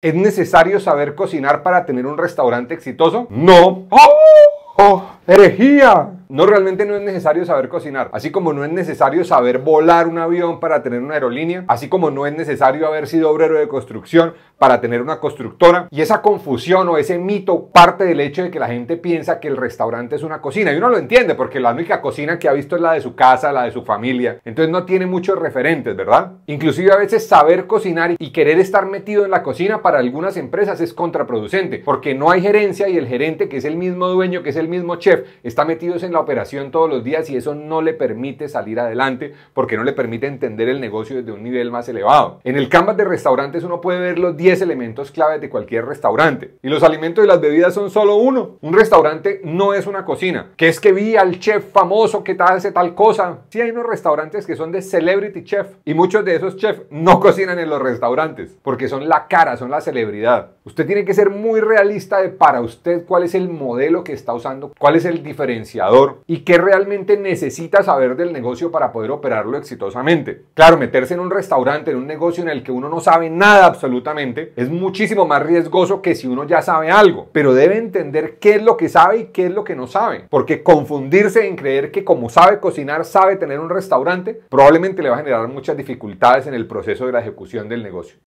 ¿Es necesario saber cocinar para tener un restaurante exitoso? No. ¡Oh! ¡Oh! ¡Herejía! No, realmente no es necesario saber cocinar, así como no es necesario saber volar un avión para tener una aerolínea, así como no es necesario haber sido obrero de construcción para tener una constructora. Y esa confusión o ese mito parte del hecho de que la gente piensa que el restaurante es una cocina. Y uno lo entiende porque la única cocina que ha visto es la de su casa, la de su familia. Entonces no tiene muchos referentes, ¿verdad? Inclusive a veces saber cocinar y querer estar metido en la cocina para algunas empresas es contraproducente porque no hay gerencia y el gerente que es el mismo dueño, que es el mismo chef, está metido en la operación todos los días y eso no le permite salir adelante porque no le permite entender el negocio desde un nivel más elevado. En el canvas de restaurantes uno puede ver los 10 elementos claves de cualquier restaurante y los alimentos y las bebidas son solo uno. Un restaurante no es una cocina, que es que vi al chef famoso que hace tal cosa. Sí hay unos restaurantes que son de celebrity chef y muchos de esos chefs no cocinan en los restaurantes porque son la cara, son la celebridad. Usted tiene que ser muy realista de para usted cuál es el modelo que está usando, cuál es el diferenciador y qué realmente necesita saber del negocio para poder operarlo exitosamente. Claro, meterse en un restaurante, en un negocio en el que uno no sabe nada absolutamente, es muchísimo más riesgoso que si uno ya sabe algo, pero debe entender qué es lo que sabe y qué es lo que no sabe, porque confundirse en creer que como sabe cocinar, sabe tener un restaurante, probablemente le va a generar muchas dificultades en el proceso de la ejecución del negocio.